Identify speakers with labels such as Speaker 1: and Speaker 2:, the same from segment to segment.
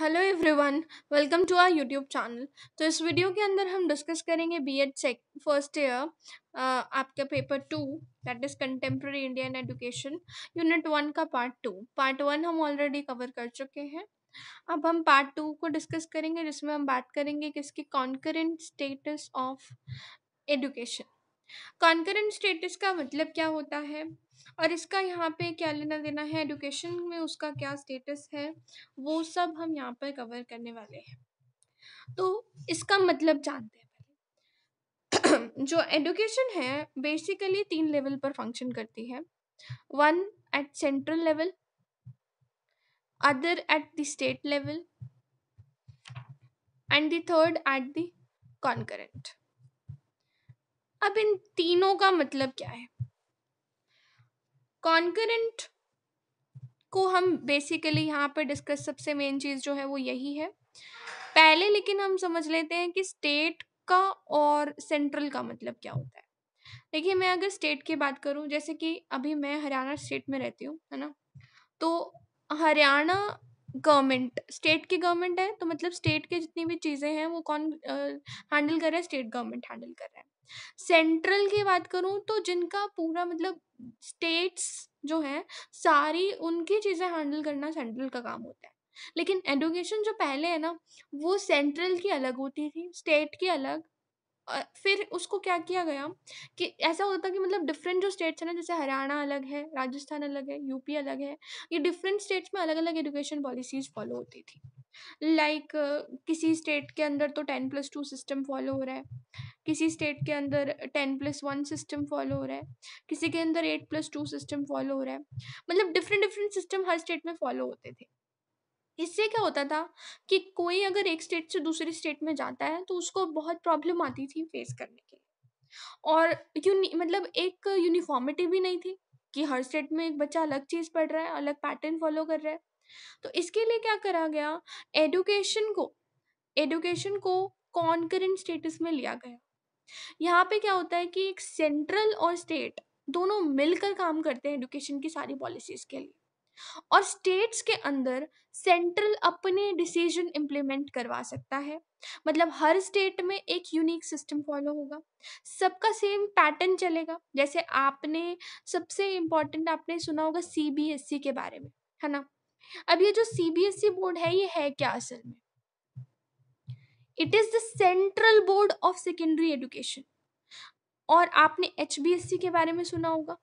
Speaker 1: Hello everyone welcome to our YouTube channel तो इस video के अंदर हम डिस्कस करेंगे बीएड सेक फर्स्ट ईयर आपका paper two that is contemporary Indian education unit one का पार्ट टू पार्ट वन हम ऑलरेडी कवर कर चुके हैं अब हम पार्ट टू को डिस्कस करेंगे जिसमें हम बात करेंगे किसकी concurrent status of education concurrent status का मतलब क्या होता है और इसका यहाँ पे क्या लेना देना है एडुकेशन में उसका क्या स्टेटस है वो सब हम यहाँ पर कवर करने वाले हैं तो इसका मतलब जानते हैं पहले जो एडुकेशन है बेसिकली तीन लेवल पर फंक्शन करती है one at central level other at the state level and the third at the concurrent अब इन तीनों का मतलब क्या है कॉन्करेंट को हम बेसिकली यहाँ पर डिस्कस सबसे मेन चीज़ जो है वो यही है पहले लेकिन हम समझ लेते हैं कि स्टेट का और सेंट्रल का मतलब क्या होता है देखिए मैं अगर स्टेट की बात करूँ जैसे कि अभी मैं हरियाणा स्टेट में रहती हूँ है ना तो हरियाणा गवर्नमेंट स्टेट की गवर्नमेंट है तो मतलब स्टेट के जितनी भी चीज़ें हैं वो कौन हैंडल कर रहा है स्टेट गवर्नमेंट हैंडल कर रहा है सेंट्रल की बात करूँ तो जिनका पूरा मतलब स्टेट्स जो हैं सारी उनकी चीज़ें हैंडल करना सेंट्रल का काम होता है लेकिन एडुकेशन जो पहले है ना वो सेंट्रल की अलग होती थी स्टेट की अलग फिर उसको क्या किया गया कि ऐसा होता कि मतलब डिफरेंट जो स्टेट्स हैं ना जैसे हरियाणा अलग है, राजस्थान अलग है, यूपी अलग है, ये डिफरेंट स्टेट्स में अलग-अलग एजुकेशन पॉलिसीज़ फॉलो होती थी। लाइक किसी स्टेट के अंदर तो ten plus two system follow हो रहा है, किसी स्टेट के अंदर ten plus one system follow हो रहा है, किसी के अंदर eight plus two system follow हो रहा है। मतलब डिफरेंट-डिफरेंट सिस्टम हर स्टेट में फॉलो होते थे। इससे क्या होता था कि कोई अगर एक स्टेट से दूसरे स्टेट में जाता है तो उसको बहुत प्रॉब्लम आती थी फेस करने के और यूनि मतलब एक यूनिफॉर्मिटी भी नहीं थी कि हर स्टेट में एक बच्चा अलग चीज़ पढ़ रहा है अलग पैटर्न फॉलो कर रहा है तो इसके लिए क्या करा गया एडुकेशन को एडुकेशन को कॉन्करेंट स्टेटस में लिया गया यहाँ पे क्या होता है कि एक सेंट्रल और स्टेट दोनों मिलकर काम करते हैं एडुकेशन की सारी पॉलिसीज़ के लिए और स्टेट्स के अंदर सेंट्रल अपने डिसीजन इम्प्लीमेंट करवा सकता है मतलब हर स्टेट में एक यूनिक सिस्टम फॉलो होगा सबका सेम पैटर्न चलेगा जैसे आपने सबसे इम्पोर्टेंट आपने सुना होगा सीबीएसई के बारे में है ना अब ये जो सीबीएसई बोर्ड है ये है क्या असल में it is the central board of secondary education और आपने एच के बारे में सुना होगा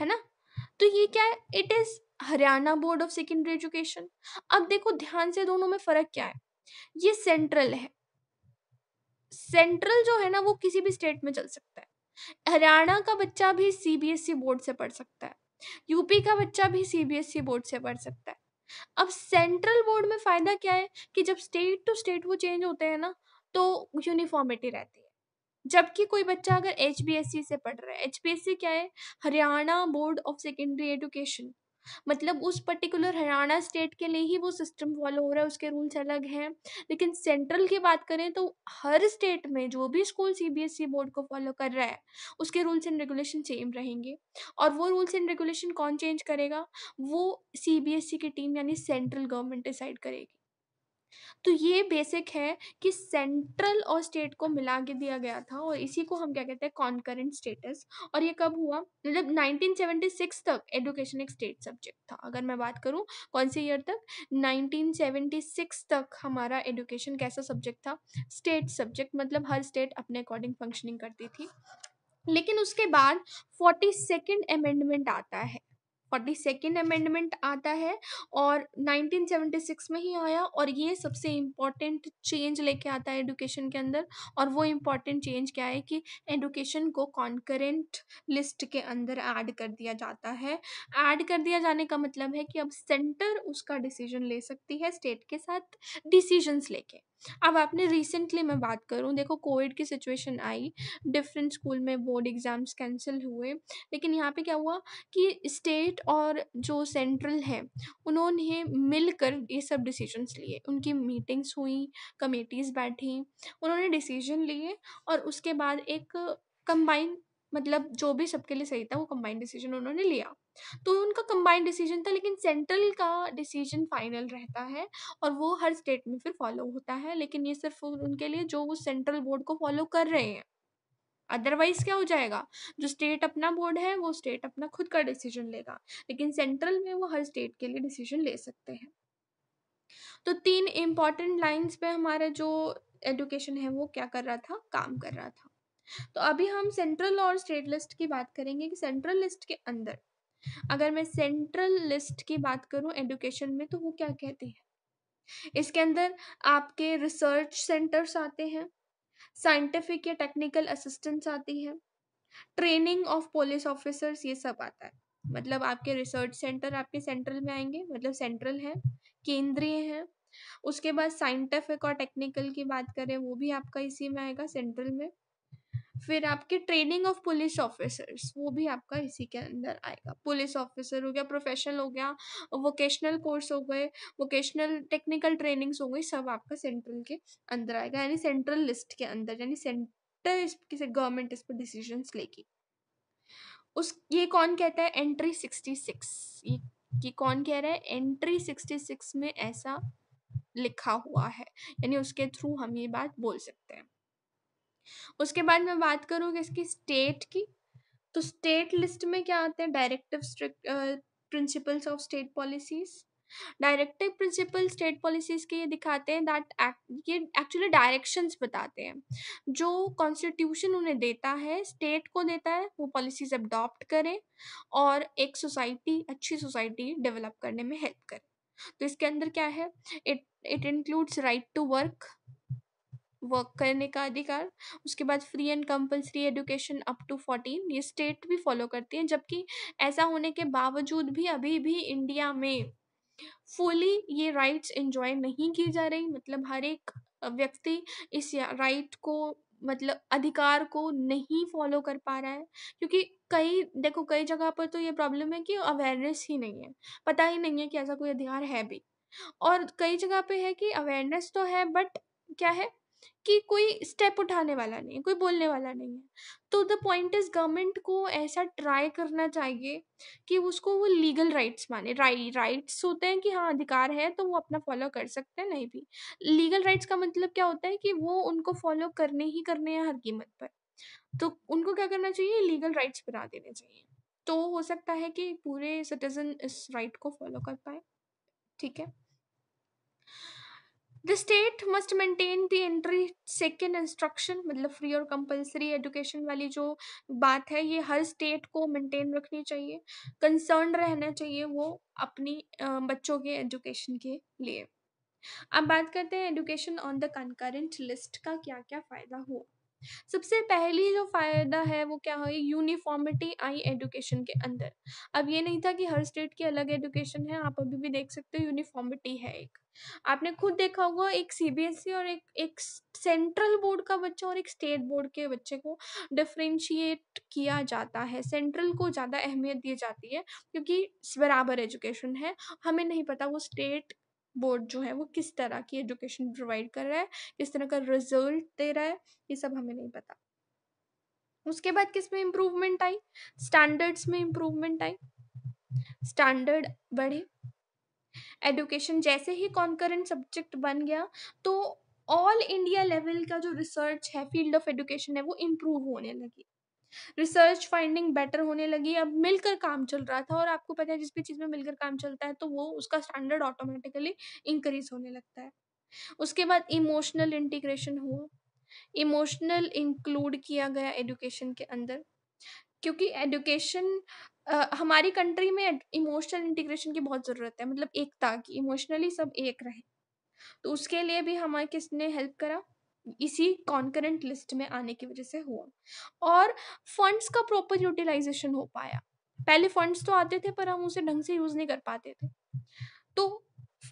Speaker 1: है ना तो ये क्या है it is Haryana board of secondary education अब देखो ध्यान से दोनों में फर्क क्या है ये सेंट्रल है सेंट्रल जो है ना वो किसी भी स्टेट में चल सकता है हरियाणा का बच्चा भी सीबीएसई बोर्ड e से पढ़ सकता है यूपी का बच्चा भी सीबीएसई बोर्ड e से पढ़ सकता है अब सेंट्रल बोर्ड में फ़ायदा क्या है कि जब स्टेट टू स्टेट वो चेंज होते हैं ना तो यूनिफॉर्मिटी रहती है जबकि कोई बच्चा अगर एच से पढ़ रहा है एच क्या है Haryana board of secondary education मतलब उस पर्टिकुलर हरियाणा स्टेट के लिए ही वो सिस्टम फॉलो हो रहा है उसके रूल्स अलग हैं लेकिन सेंट्रल की बात करें तो हर स्टेट में जो भी स्कूल सीबीएसई बोर्ड को फॉलो कर रहा है उसके रूल्स एंड रेगुलेशन सेम रहेंगे और वो रूल्स एंड रेगुलेशन कौन चेंज करेगा वो सीबीएसई e की टीम यानी सेंट्रल गवर्नमेंट डिसाइड करेगी तो ये बेसिक है कि सेंट्रल और स्टेट को मिला के दिया गया था और इसी को हम क्या कहते हैं कॉन्करेंट स्टेटस और ये कब हुआ मतलब 1976 तक एजुकेशन एक स्टेट सब्जेक्ट था अगर मैं बात करूँ कौन से ईयर तक 1976 तक हमारा एजुकेशन कैसा सब्जेक्ट था स्टेट सब्जेक्ट मतलब हर स्टेट अपने अकॉर्डिंग फंक्शनिंग करती थी लेकिन उसके बाद फोर्टी सेकेंड अमेंडमेंट आता है फोर्टी सेकेंड अमेंडमेंट आता है और 1976 में ही आया और ये सबसे इम्पॉर्टेंट चेंज लेके आता है एडुकेशन के अंदर और वो इम्पॉर्टेंट चेंज क्या है कि एडुकेशन को कॉन्करेंट लिस्ट के अंदर ऐड कर दिया जाता है ऐड कर दिया जाने का मतलब है कि अब सेंटर उसका डिसीजन ले सकती है स्टेट के साथ डिसीजंस लेके अब आपने रिसेंटली मैं बात करूँ देखो कोविड की सिचुएशन आई डिफरेंट स्कूल में बोर्ड एग्ज़ाम्स कैंसिल हुए लेकिन यहाँ पे क्या हुआ कि स्टेट और जो सेंट्रल है उन्होंने मिलकर ये सब डिसीजंस लिए उनकी मीटिंग्स हुई कमेटीज़ बैठी उन्होंने डिसीजन लिए और उसके बाद एक कंबाइंड मतलब जो भी सबके लिए सही था वो कंबाइंड डिसीजन उन्होंने लिया तो उनका कंबाइंड डिसीजन था लेकिन सेंट्रल का डिसीजन फाइनल रहता है और वो हर स्टेट में फिर फॉलो होता है लेकिन ये सिर्फ उनके लिए जो वो सेंट्रल बोर्ड को फॉलो कर रहे हैं अदरवाइज क्या हो जाएगा जो स्टेट अपना बोर्ड है वो स्टेट अपना खुद का डिसीजन लेगा लेकिन सेंट्रल में वो हर स्टेट के लिए डिसीजन ले सकते हैं तो तीन इम्पॉर्टेंट लाइंस पे हमारा जो एजुकेशन है वो क्या कर रहा था काम कर रहा था तो अभी हम सेंट्रल और स्टेट लिस्ट की बात करेंगे कि सेंट्रल लिस्ट के अंदर अगर मैं सेंट्रल लिस्ट की बात करूं एडुकेशन में तो वो क्या कहते हैं इसके अंदर आपके रिसर्च सेंटर्स आते हैं साइंटिफिक या टेक्निकल असिस्टेंस आती है ट्रेनिंग ऑफ पुलिस ऑफिसर्स ये सब आता है मतलब आपके रिसर्च सेंटर आपके सेंट्रल में आएंगे मतलब सेंट्रल है केंद्रीय है उसके बाद साइंटिफिक और टेक्निकल की बात करें वो भी आपका इसी में आएगा सेंट्रल में फिर आपके ट्रेनिंग ऑफ पुलिस ऑफिसर्स वो भी आपका इसी के अंदर आएगा पुलिस ऑफिसर हो गया प्रोफेशनल हो गया वोकेशनल कोर्स हो गए वोकेशनल टेक्निकल ट्रेनिंग्स हो गई सब आपका सेंट्रल के अंदर आएगा यानी सेंट्रल लिस्ट के अंदर यानी सेंटर किसी गवर्नमेंट इस पर डिसीजन लेगी उस ये कौन कहता है एंट्री सिक्सटी सिक्स ये कौन कह रहा है एंट्री सिक्सटी सिक्स में ऐसा लिखा हुआ है यानी उसके थ्रू हम ये बात बोल सकते हैं उसके बाद मैं बात करूँगी इसकी स्टेट की तो स्टेट लिस्ट में क्या आते हैं directive principles of state policies directive principle state policies के ये दिखाते हैं दैट ये एक्चुअली डायरेक्शंस बताते हैं जो कॉन्स्टिट्यूशन उन्हें देता है स्टेट को देता है वो पॉलिसीज अडॉप्ट करें और एक सोसाइटी अच्छी सोसाइटी डेवलप करने में हेल्प करें तो इसके अंदर क्या है it it includes right to work work करने का अधिकार उसके बाद free and compulsory education up to fourteen ये स्टेट भी फॉलो करती हैं जबकि ऐसा होने के बावजूद भी अभी भी इंडिया में फुली ये राइट्स इंजॉय नहीं की जा रही मतलब हर एक व्यक्ति इस राइट को मतलब अधिकार को नहीं फॉलो कर पा रहा है क्योंकि कई देखो कई जगह पर तो ये प्रॉब्लम है कि अवेयरनेस ही नहीं है पता ही नहीं है कि ऐसा कोई अधिकार है भी और कई जगह पे है कि अवेयरनेस तो है बट क्या है कि कोई स्टेप उठाने वाला नहीं है कोई बोलने वाला नहीं है तो द पॉइंट इज गवर्नमेंट को ऐसा ट्राई करना चाहिए कि उसको वो लीगल राइट्स माने राइट राइट्स होते हैं कि हाँ अधिकार है तो वो अपना फॉलो कर सकते हैं नहीं भी लीगल राइट्स का मतलब क्या होता है कि वो उनको फॉलो करने ही करने हैं हर कीमत पर तो उनको क्या करना चाहिए लीगल राइट्स बना देने चाहिए तो हो सकता है कि पूरे सिटीजन इस राइट को फॉलो कर पाए ठीक है the state must maintain the entry second instruction मतलब फ्री और कंपलसरी एजुकेशन वाली जो बात है ये हर स्टेट को मेंटेन रखनी चाहिए कंसर्न रहना चाहिए वो अपनी बच्चों के एजुकेशन के लिए अब बात करते हैं education on the concurrent list का क्या क्या फ़ायदा हुआ सबसे पहली जो फ़ायदा है वो क्या हुई यूनिफॉर्मिटी आई एजुकेशन के अंदर अब ये नहीं था कि हर स्टेट की अलग एजुकेशन है आप अभी भी देख सकते हो यूनिफॉर्मिटी है एक आपने खुद देखा होगा एक सीबीएसई e और एक एक सेंट्रल बोर्ड का बच्चा और एक स्टेट बोर्ड के बच्चे को डिफ्रेंशिएट किया जाता है सेंट्रल को ज़्यादा अहमियत दी जाती है क्योंकि बराबर एजुकेशन है हमें नहीं पता वो स्टेट बोर्ड जो है वो किस तरह की एजुकेशन प्रोवाइड कर रहा है किस तरह का रिजल्ट दे रहा है ये सब हमें नहीं पता उसके बाद किस में इम्प्रूवमेंट आई स्टैंडर्ड्स में इम्प्रूवमेंट आई स्टैंडर्ड बढ़े एडुकेशन जैसे ही कॉन्करेंट सब्जेक्ट बन गया तो ऑल इंडिया लेवल का जो रिसर्च है फील्ड ऑफ एजुकेशन है वो इम्प्रूव होने लगी रिसर्च फाइंडिंग बेटर होने लगी अब मिलकर काम चल रहा था और आपको पता है जिस भी चीज़ में मिलकर काम चलता है तो वो उसका स्टैंडर्ड ऑटोमेटिकली इंक्रीज होने लगता है उसके बाद इमोशनल इंटीग्रेशन हुआ इमोशनल इंक्लूड किया गया एजुकेशन के अंदर क्योंकि एजुकेशन हमारी कंट्री में इमोशनल इंटीग्रेशन की बहुत ज़रूरत है मतलब एकता की इमोशनली सब एक रहे तो उसके लिए भी हमारे किसने हेल्प करा इसी कॉन्करेंट लिस्ट में आने की वजह से हुआ और फंड्स का प्रॉपर यूटिलाइजेशन हो पाया पहले फंड्स तो आते थे पर हम उसे ढंग से यूज़ नहीं कर पाते थे तो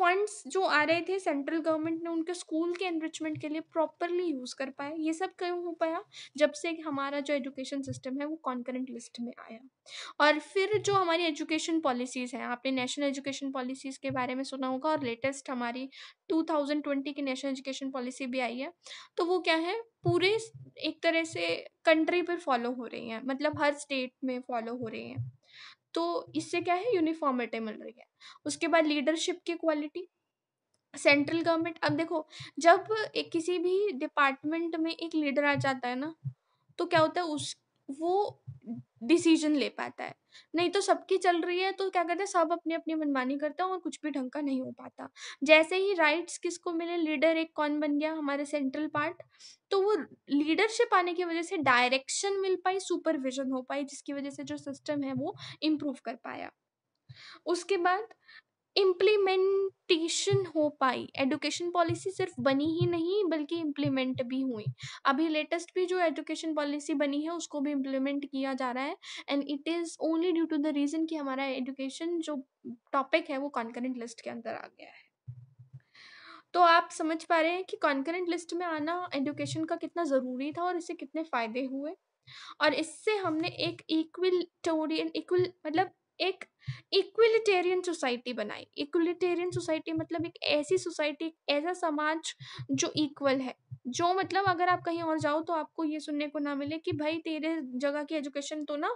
Speaker 1: फंड्स जो आ रहे थे सेंट्रल गवर्नमेंट ने उनके स्कूल के एनरिचमेंट के लिए प्रॉपरली यूज़ कर पाए ये सब क्यों हो पाया जब से हमारा जो एजुकेशन सिस्टम है वो कॉन्करेंट लिस्ट में आया और फिर जो हमारी एजुकेशन पॉलिसीज़ हैं आपने नेशनल एजुकेशन पॉलिसीज़ के बारे में सुना होगा और लेटेस्ट हमारी 2020 की नेशनल एजुकेशन पॉलिसी भी आई है तो वो क्या है पूरे एक तरह से कंट्री पर फॉलो हो रही हैं मतलब हर स्टेट में फॉलो हो रही हैं तो इससे क्या है यूनिफॉर्मिटी मिल रही है उसके बाद लीडरशिप की क्वालिटी सेंट्रल गवर्नमेंट अब देखो जब एक किसी भी डिपार्टमेंट में एक लीडर आ जाता है ना तो क्या होता है उस वो डिसीजन ले पाता है नहीं तो सबकी चल रही है तो क्या करते हैं सब अपनी अपनी मनमानी करते हैं और कुछ भी ढंग का नहीं हो पाता जैसे ही राइट्स किसको मिले लीडर एक कौन बन गया हमारे सेंट्रल पार्ट तो वो लीडरशिप आने की वजह से डायरेक्शन मिल पाई सुपरविजन हो पाई जिसकी वजह से जो सिस्टम है वो इम्प्रूव कर पाया उसके बाद इम्प्लीमेंटेशन हो पाई एडुकेशन पॉलिसी सिर्फ बनी ही नहीं बल्कि इम्प्लीमेंट भी हुई अभी लेटेस्ट भी जो एजुकेशन पॉलिसी बनी है उसको भी इम्प्लीमेंट किया जा रहा है and it is only due to the reason कि हमारा एजुकेशन जो टॉपिक है वो कॉन्करेंट लिस्ट के अंदर आ गया है तो आप समझ पा रहे हैं कि कॉन्करेंट लिस्ट में आना एजुकेशन का कितना ज़रूरी था और इससे कितने फ़ायदे हुए और इससे हमने एक इक्वल टोरियन इक्वल मतलब एक इक्विलिटेरियन सोसाइटी बनाई इक्विलिटेरियन सोसाइटी मतलब एक ऐसी सोसाइटी ऐसा समाज जो इक्वल है जो मतलब अगर आप कहीं और जाओ तो आपको ये सुनने को ना मिले कि भाई तेरे जगह की एजुकेशन तो ना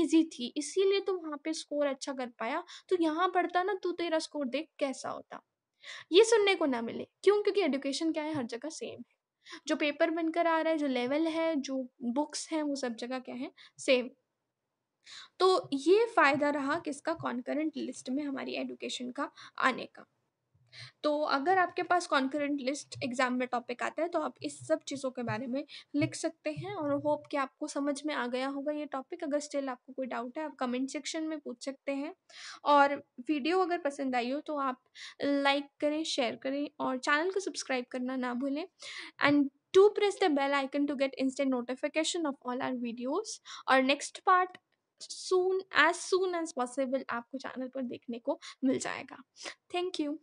Speaker 1: इजी थी इसीलिए तो वहाँ पे स्कोर अच्छा कर पाया तो यहाँ पढ़ता ना तू तेरा स्कोर देख कैसा होता ये सुनने को ना मिले क्यों क्योंकि एजुकेशन क्या है हर जगह सेम है जो पेपर बनकर आ रहा है जो लेवल है जो बुक्स हैं वो सब जगह क्या है सेम तो ये फ़ायदा रहा किसका कॉन्करेंट लिस्ट में हमारी एडुकेशन का आने का तो अगर आपके पास कॉन्करेंट लिस्ट एग्ज़ाम में टॉपिक आता है तो आप इस सब चीज़ों के बारे में लिख सकते हैं और होप कि आपको समझ में आ गया होगा ये टॉपिक अगर स्टिल आपको कोई डाउट है आप कमेंट सेक्शन में पूछ सकते हैं और वीडियो अगर पसंद आई हो तो आप लाइक करें शेयर करें और चैनल को सब्सक्राइब करना ना भूलें and to press the bell icon to get instant notification of all our videos और next part soon as soon as possible आपको चैनल पर देखने को मिल जाएगा थैंक यू